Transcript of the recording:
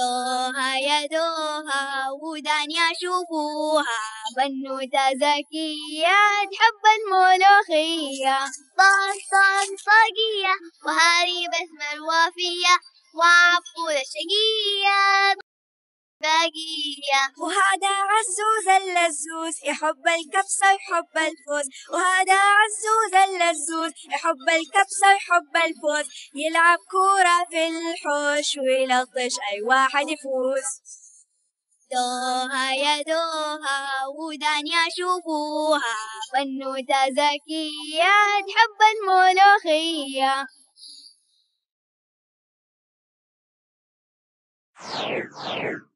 يدوها يدوها ودان يشوفوها بنو تزكية تحب الملوخية طاق طاق طاقية وهاري بسمة الوافية وعفو الشقية باقية وهذا عزوز اللزوز يحب الكبسة ويحب الفوز وهذا عزوز حب الكبسة وحب الفوز يلعب كورة في الحوش ويلطش أي واحد يفوز دوها يا دوها ودنيا شوفوها بنوتة زكية تحب الملوخية Yeah.